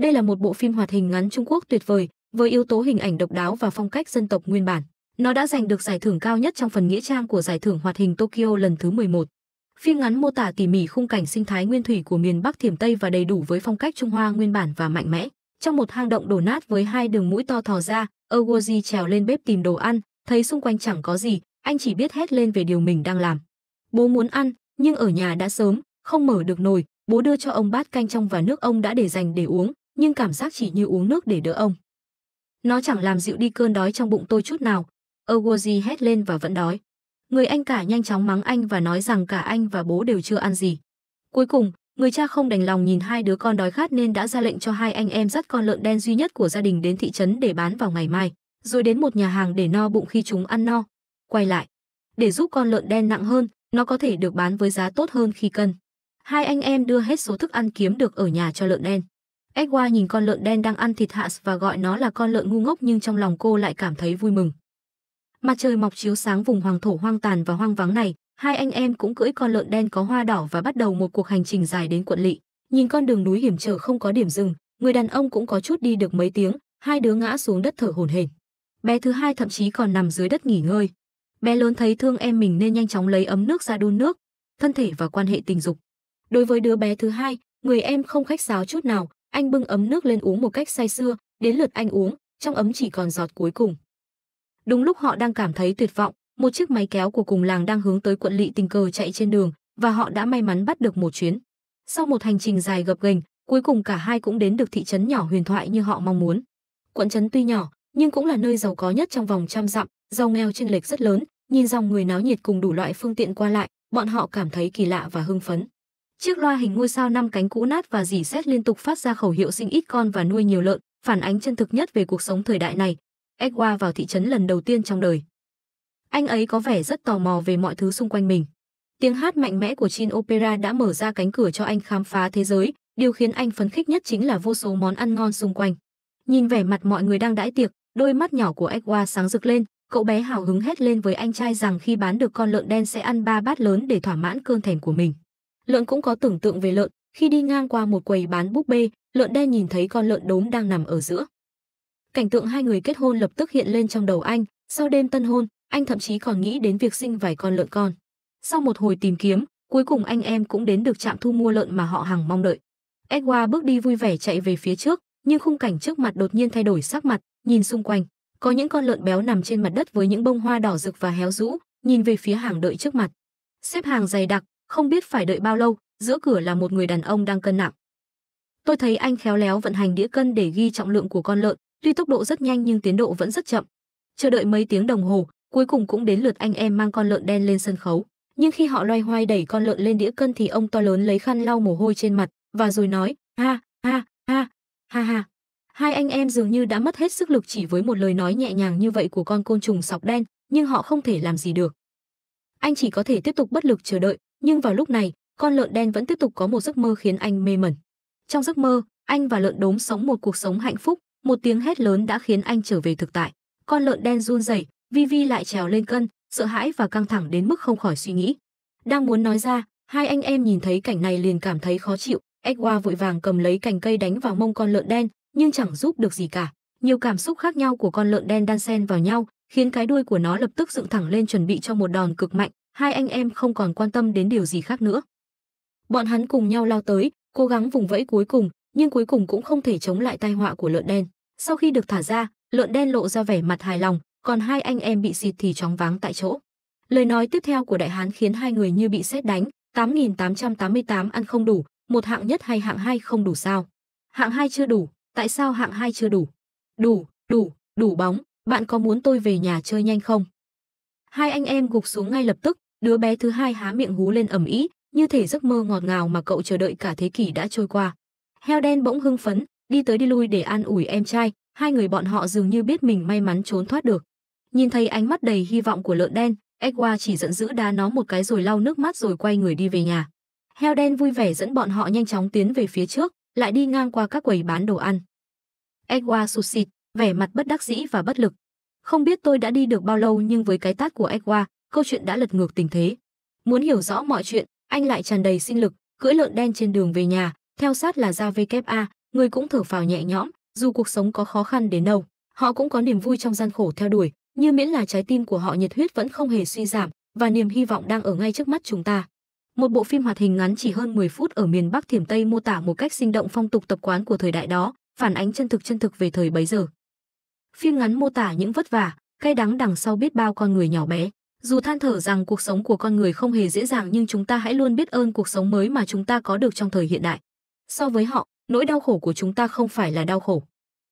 Đây là một bộ phim hoạt hình ngắn Trung Quốc tuyệt vời, với yếu tố hình ảnh độc đáo và phong cách dân tộc nguyên bản. Nó đã giành được giải thưởng cao nhất trong phần nghĩa trang của giải thưởng hoạt hình Tokyo lần thứ 11. Phim ngắn mô tả tỉ mỉ khung cảnh sinh thái nguyên thủy của miền Bắc Thiểm Tây và đầy đủ với phong cách Trung Hoa nguyên bản và mạnh mẽ. Trong một hang động đổ nát với hai đường mũi to thò ra, Owoji trèo lên bếp tìm đồ ăn, thấy xung quanh chẳng có gì, anh chỉ biết hét lên về điều mình đang làm. Bố muốn ăn, nhưng ở nhà đã sớm, không mở được nồi, bố đưa cho ông bát canh trong và nước ông đã để dành để uống, nhưng cảm giác chỉ như uống nước để đỡ ông. Nó chẳng làm dịu đi cơn đói trong bụng tôi chút nào. Ogoji hét lên và vẫn đói. Người anh cả nhanh chóng mắng anh và nói rằng cả anh và bố đều chưa ăn gì. Cuối cùng, người cha không đành lòng nhìn hai đứa con đói khát nên đã ra lệnh cho hai anh em dắt con lợn đen duy nhất của gia đình đến thị trấn để bán vào ngày mai, rồi đến một nhà hàng để no bụng khi chúng ăn no. Quay lại, để giúp con lợn đen nặng hơn, nó có thể được bán với giá tốt hơn khi cân. Hai anh em đưa hết số thức ăn kiếm được ở nhà cho lợn đen. Edwa nhìn con lợn đen đang ăn thịt Hats và gọi nó là con lợn ngu ngốc nhưng trong lòng cô lại cảm thấy vui mừng. Mặt trời mọc chiếu sáng vùng hoàng thổ hoang tàn và hoang vắng này, hai anh em cũng cưỡi con lợn đen có hoa đỏ và bắt đầu một cuộc hành trình dài đến quận lỵ. Nhìn con đường núi hiểm trở không có điểm dừng, người đàn ông cũng có chút đi được mấy tiếng, hai đứa ngã xuống đất thở hổn hển. Bé thứ hai thậm chí còn nằm dưới đất nghỉ ngơi. Bé lớn thấy thương em mình nên nhanh chóng lấy ấm nước ra đun nước, thân thể và quan hệ tình dục. Đối với đứa bé thứ hai, người em không khách sáo chút nào, anh bưng ấm nước lên uống một cách say sưa, đến lượt anh uống, trong ấm chỉ còn giọt cuối cùng. Đúng lúc họ đang cảm thấy tuyệt vọng, một chiếc máy kéo của cùng làng đang hướng tới quận lỵ tình cờ chạy trên đường và họ đã may mắn bắt được một chuyến. Sau một hành trình dài gập ghềnh, cuối cùng cả hai cũng đến được thị trấn nhỏ huyền thoại như họ mong muốn. Quận trấn tuy nhỏ, nhưng cũng là nơi giàu có nhất trong vòng trăm dặm, giàu nghèo chênh lệch rất lớn, nhìn dòng người náo nhiệt cùng đủ loại phương tiện qua lại, bọn họ cảm thấy kỳ lạ và hưng phấn. Chiếc loa hình ngôi sao năm cánh cũ nát và dỉ xét liên tục phát ra khẩu hiệu sinh ít con và nuôi nhiều lợn, phản ánh chân thực nhất về cuộc sống thời đại này. Edward vào thị trấn lần đầu tiên trong đời. Anh ấy có vẻ rất tò mò về mọi thứ xung quanh mình. Tiếng hát mạnh mẽ của Chin Opera đã mở ra cánh cửa cho anh khám phá thế giới, điều khiến anh phấn khích nhất chính là vô số món ăn ngon xung quanh. Nhìn vẻ mặt mọi người đang đãi tiệc, đôi mắt nhỏ của Edward sáng rực lên, cậu bé hào hứng hét lên với anh trai rằng khi bán được con lợn đen sẽ ăn ba bát lớn để thỏa mãn cơn thèm của mình. Lợn cũng có tưởng tượng về lợn, khi đi ngang qua một quầy bán búp bê, lợn đen nhìn thấy con lợn đốm đang nằm ở giữa. Cảnh tượng hai người kết hôn lập tức hiện lên trong đầu anh, sau đêm tân hôn, anh thậm chí còn nghĩ đến việc sinh vài con lợn con. Sau một hồi tìm kiếm, cuối cùng anh em cũng đến được trạm thu mua lợn mà họ hàng mong đợi. Edwa bước đi vui vẻ chạy về phía trước, nhưng khung cảnh trước mặt đột nhiên thay đổi sắc mặt, nhìn xung quanh, có những con lợn béo nằm trên mặt đất với những bông hoa đỏ rực và héo rũ, nhìn về phía hàng đợi trước mặt. Xếp hàng dày đặc, không biết phải đợi bao lâu, giữa cửa là một người đàn ông đang cân nặng. Tôi thấy anh khéo léo vận hành đĩa cân để ghi trọng lượng của con lợn, tuy tốc độ rất nhanh nhưng tiến độ vẫn rất chậm. Chờ đợi mấy tiếng đồng hồ, cuối cùng cũng đến lượt anh em mang con lợn đen lên sân khấu. Nhưng khi họ loay hoay đẩy con lợn lên đĩa cân thì ông to lớn lấy khăn lau mồ hôi trên mặt và rồi nói: "Ha, ha, ha, ha ha." Hai anh em dường như đã mất hết sức lực chỉ với một lời nói nhẹ nhàng như vậy của con côn trùng sọc đen, nhưng họ không thể làm gì được. Anh chỉ có thể tiếp tục bất lực chờ đợi, nhưng vào lúc này con lợn đen vẫn tiếp tục có một giấc mơ khiến anh mê mẩn trong giấc mơ anh và lợn đốm sống một cuộc sống hạnh phúc một tiếng hét lớn đã khiến anh trở về thực tại con lợn đen run rẩy vi vi lại trèo lên cân sợ hãi và căng thẳng đến mức không khỏi suy nghĩ đang muốn nói ra hai anh em nhìn thấy cảnh này liền cảm thấy khó chịu Edwa vội vàng cầm lấy cành cây đánh vào mông con lợn đen nhưng chẳng giúp được gì cả nhiều cảm xúc khác nhau của con lợn đen đan xen vào nhau khiến cái đuôi của nó lập tức dựng thẳng lên chuẩn bị cho một đòn cực mạnh hai anh em không còn quan tâm đến điều gì khác nữa. Bọn hắn cùng nhau lao tới, cố gắng vùng vẫy cuối cùng, nhưng cuối cùng cũng không thể chống lại tai họa của lợn đen. Sau khi được thả ra, lợn đen lộ ra vẻ mặt hài lòng, còn hai anh em bị xịt thì chóng váng tại chỗ. Lời nói tiếp theo của đại hán khiến hai người như bị xét đánh, 8888 ăn không đủ, một hạng nhất hay hạng hai không đủ sao? Hạng hai chưa đủ, tại sao hạng hai chưa đủ? Đủ, đủ, đủ bóng, bạn có muốn tôi về nhà chơi nhanh không? Hai anh em gục xuống ngay lập tức, Đứa bé thứ hai há miệng hú lên ầm ĩ, như thể giấc mơ ngọt ngào mà cậu chờ đợi cả thế kỷ đã trôi qua. Heo đen bỗng hưng phấn, đi tới đi lui để an ủi em trai, hai người bọn họ dường như biết mình may mắn trốn thoát được. Nhìn thấy ánh mắt đầy hy vọng của lợn đen, Equa chỉ giận dữ đá nó một cái rồi lau nước mắt rồi quay người đi về nhà. Heo đen vui vẻ dẫn bọn họ nhanh chóng tiến về phía trước, lại đi ngang qua các quầy bán đồ ăn. Equa sụt xịt, vẻ mặt bất đắc dĩ và bất lực. Không biết tôi đã đi được bao lâu nhưng với cái tát của Equa, câu chuyện đã lật ngược tình thế. Muốn hiểu rõ mọi chuyện, anh lại tràn đầy sinh lực, cưỡi lợn đen trên đường về nhà, theo sát là ra VKA, người cũng thở phào nhẹ nhõm, dù cuộc sống có khó khăn đến đâu, họ cũng có niềm vui trong gian khổ theo đuổi, như miễn là trái tim của họ nhiệt huyết vẫn không hề suy giảm và niềm hy vọng đang ở ngay trước mắt chúng ta. Một bộ phim hoạt hình ngắn chỉ hơn 10 phút ở miền Bắc Thiểm Tây mô tả một cách sinh động phong tục tập quán của thời đại đó, phản ánh chân thực chân thực về thời bấy giờ. Phim ngắn mô tả những vất vả, cay đắng đằng sau biết bao con người nhỏ bé. Dù than thở rằng cuộc sống của con người không hề dễ dàng nhưng chúng ta hãy luôn biết ơn cuộc sống mới mà chúng ta có được trong thời hiện đại. So với họ, nỗi đau khổ của chúng ta không phải là đau khổ